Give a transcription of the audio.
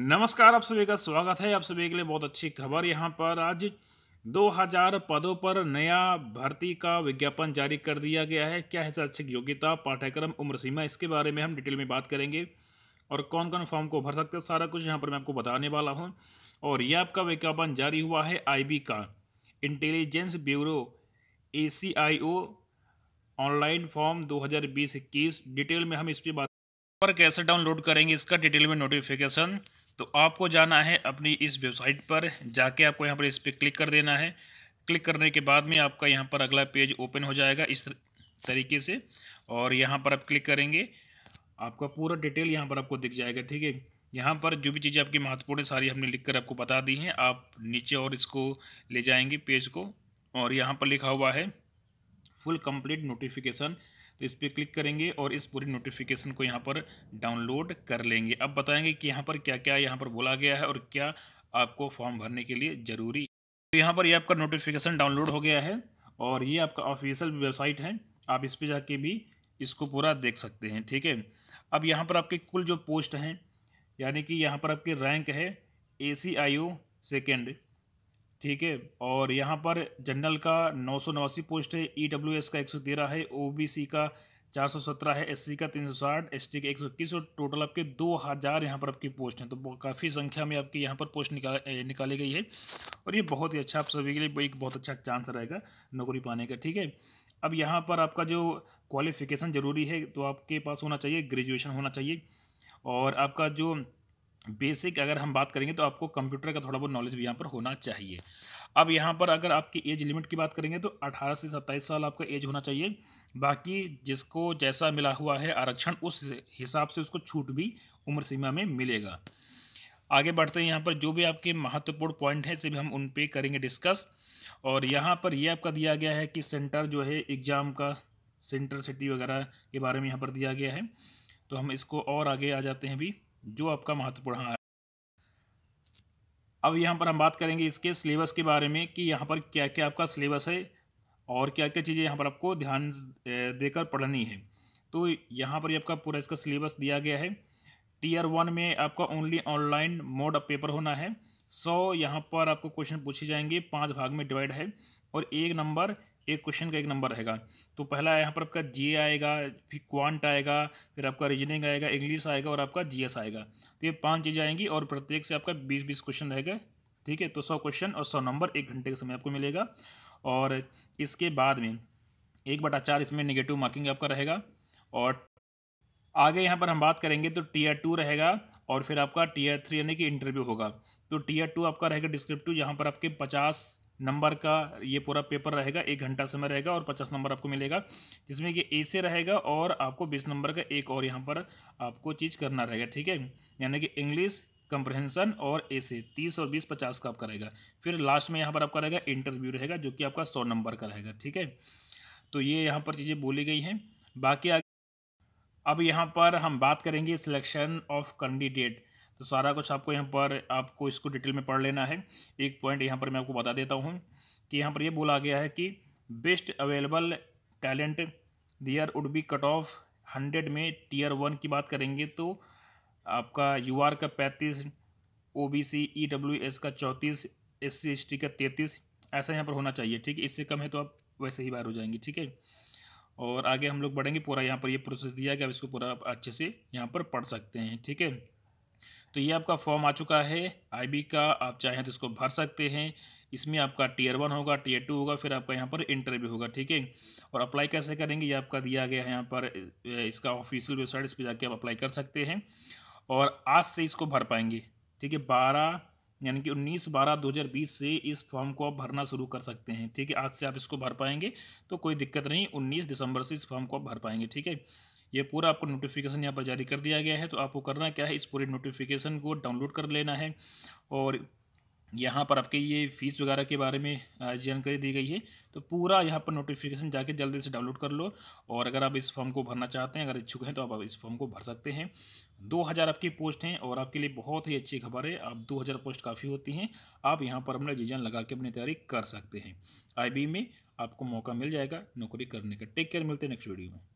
नमस्कार आप सभी का स्वागत है आप सभी के लिए बहुत अच्छी खबर यहाँ पर आज 2000 पदों पर नया भर्ती का विज्ञापन जारी कर दिया गया है क्या है शैक्षिक योग्यता पाठ्यक्रम उम्र सीमा इसके बारे में हम डिटेल में बात करेंगे और कौन कौन फॉर्म को भर सकते हैं सारा कुछ यहाँ पर मैं आपको बताने वाला हूँ और यह आपका विज्ञापन जारी हुआ है आई का Intelligence Bureau A online form दो हज़ार डिटेल में हम इस पर बात पर कैसे डाउनलोड करेंगे इसका डिटेल में नोटिफिकेशन तो आपको जाना है अपनी इस वेबसाइट पर जाके आपको यहाँ पर इस पर क्लिक कर देना है क्लिक करने के बाद में आपका यहाँ पर अगला पेज ओपन हो जाएगा इस तरीके से और यहाँ पर आप क्लिक करेंगे आपका पूरा डिटेल यहाँ पर आपको दिख जाएगा ठीक है यहाँ पर जो भी चीज़ें आपकी महत्वपूर्ण है सारी हमने लिख कर आपको बता दी हैं आप नीचे और इसको ले जाएंगे पेज को और यहाँ पर लिखा हुआ है फुल कंप्लीट नोटिफिकेशन तो इस पर क्लिक करेंगे और इस पूरी नोटिफिकेशन को यहाँ पर डाउनलोड कर लेंगे अब बताएंगे कि यहाँ पर क्या क्या यहाँ पर बोला गया है और क्या आपको फॉर्म भरने के लिए ज़रूरी तो यहाँ पर ये यह आपका नोटिफिकेशन डाउनलोड हो गया है और ये आपका ऑफिशियल वेबसाइट है आप इस पर जाके भी इसको पूरा देख सकते हैं ठीक है अब यहाँ पर आपके कुल जो पोस्ट हैं यानी कि यहाँ पर आपकी रैंक है ए सी आई ओ सेकेंड ठीक है और यहाँ पर जनरल का नौ सौ नवासी पोस्ट है ई डब्ल्यू एस का एक सौ तेरह है ओ बी सी का चार सौ सत्रह है एस सी का तीन सौ साठ एस टी का एक सौ इक्कीस और टोटल आपके दो हज़ार यहाँ पर आपकी पोस्ट हैं तो काफ़ी संख्या में आपकी यहाँ पर पोस्ट निकाल निकाली गई है और ये बहुत ही अच्छा आप सभी के लिए एक बहुत अच्छा चांस रहेगा नौकरी पाने का ठीक है अब यहाँ पर आपका जो क्वालिफ़िकेशन ज़रूरी है तो आपके पास होना चाहिए ग्रेजुएशन होना चाहिए और आपका जो बेसिक अगर हम बात करेंगे तो आपको कंप्यूटर का थोड़ा बहुत नॉलेज भी यहाँ पर होना चाहिए अब यहाँ पर अगर आपकी एज लिमिट की बात करेंगे तो 18 से 27 साल आपका एज होना चाहिए बाकी जिसको जैसा मिला हुआ है आरक्षण उस हिसाब से उसको छूट भी उम्र सीमा में मिलेगा आगे बढ़ते हैं यहाँ पर जो भी आपके महत्वपूर्ण पॉइंट हैं भी हम उन पर करेंगे डिस्कस और यहाँ पर ये आपका दिया गया है कि सेंटर जो है एग्ज़ाम का सेंटर सिटी वगैरह के बारे में यहाँ पर दिया गया है तो हम इसको और आगे आ जाते हैं अभी जो आपका महत्वपूर्ण है अब यहाँ पर हम बात करेंगे इसके सिलेबस के बारे में कि यहाँ पर क्या क्या आपका सिलेबस है और क्या क्या चीज़ें यहाँ पर आपको ध्यान देकर पढ़नी है तो यहाँ पर आपका पूरा इसका सिलेबस दिया गया है टीयर वन में आपका only online mode of paper होना है सौ यहाँ पर आपको क्वेश्चन पूछे जाएंगे पांच भाग में डिवाइड है और एक नंबर एक क्वेश्चन का एक नंबर रहेगा तो पहला यहाँ पर आपका जी आएगा फिर क्वांट आएगा फिर आपका रीजनिंग आएगा इंग्लिश आएगा और आपका जीएस आएगा तो ये पांच चीज़ें आएंगी और प्रत्येक से आपका बीस बीस क्वेश्चन रहेगा ठीक है तो सौ क्वेश्चन और सौ नंबर एक घंटे का समय आपको मिलेगा और इसके बाद में एक बटा चार इसमें निगेटिव मार्किंग आपका रहेगा और आगे यहाँ पर हम बात करेंगे तो आर टू रहेगा और फिर आपका आर थ्री यानी कि इंटरव्यू होगा तो आर टू आपका रहेगा डिस्क्रिप्टिव जहाँ पर आपके पचास नंबर का ये पूरा पेपर रहेगा एक घंटा समय रहेगा और पचास नंबर आपको मिलेगा जिसमें कि ए से रहेगा और आपको बीस नंबर का एक और यहाँ पर आपको चीज़ करना रहेगा ठीक है यानी कि इंग्लिश कंप्रहेंसन और ए से तीस और बीस पचास का आपका रहेगा फिर लास्ट में यहाँ पर आपका रहेगा इंटरव्यू रहेगा जो कि आपका सौ नंबर का रहेगा ठीक है तो ये यहाँ पर चीज़ें बोली गई हैं बाकी अब यहाँ पर हम बात करेंगे सिलेक्शन ऑफ कैंडिडेट तो सारा कुछ आपको यहाँ पर आपको इसको डिटेल में पढ़ लेना है एक पॉइंट यहाँ पर मैं आपको बता देता हूँ कि यहाँ पर यह बोला गया है कि best available talent there would be cut off hundred में टीयर वन की बात करेंगे तो आपका यू आर का पैंतीस O B C E W S का चौंतीस एस सी एस टी का तैंतीस ऐसा यहाँ पर होना चाहिए ठीक है इससे कम है तो आप वैसे ही बाहर हो जाएंगे ठीक है और आगे हम लोग बढ़ेंगे पूरा यहाँ पर ये यह प्रोसेस दिया कि आप इसको पूरा अच्छे से यहाँ पर पढ़ सकते हैं ठीक है तो ये आपका फॉर्म आ चुका है आईबी का आप चाहें तो इसको भर सकते हैं इसमें आपका टीयर वन होगा टीयर टू होगा फिर आपका यहाँ पर इंटरव्यू होगा ठीक है और अप्लाई कैसे करेंगे ये आपका दिया गया है यहाँ पर इसका ऑफिशियल वेबसाइट इस पर जाके आप अप्लाई कर सकते हैं और आज से इसको भर पाएंगे ठीक है बारह यानी कि उन्नीस बारह बीस से इस फॉर्म को आप भरना शुरू कर सकते हैं ठीक है आज से आप इसको भर पाएंगे तो कोई दिक्कत नहीं उन्नीस दिसंबर से इस फॉर्म को आप भर पाएंगे ठीक है ये पूरा आपको नोटिफिकेशन यहाँ पर जारी कर दिया गया है तो आपको करना क्या है इस पूरे नोटिफिकेशन को डाउनलोड कर लेना है और यहाँ पर आपके ये फीस वगैरह के बारे में जानकारी दी गई है तो पूरा यहाँ पर नोटिफिकेशन जाके जल्दी से डाउनलोड कर लो और अगर आप इस फॉर्म को भरना चाहते हैं अगर इच्छुक हैं तो आप इस फॉर्म को भर सकते हैं 2000 आपकी पोस्ट हैं और आपके लिए बहुत ही अच्छी खबर है आप 2000 पोस्ट काफ़ी होती हैं आप यहाँ पर अपना रिजन लगा के अपनी तैयारी कर सकते हैं आई में आपको मौका मिल जाएगा नौकरी करने का टेक केयर मिलते हैं नेक्स्ट वीडियो में